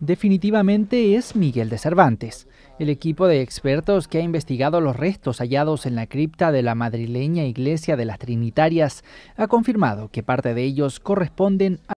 Definitivamente es Miguel de Cervantes. El equipo de expertos que ha investigado los restos hallados en la cripta de la madrileña iglesia de las Trinitarias ha confirmado que parte de ellos corresponden a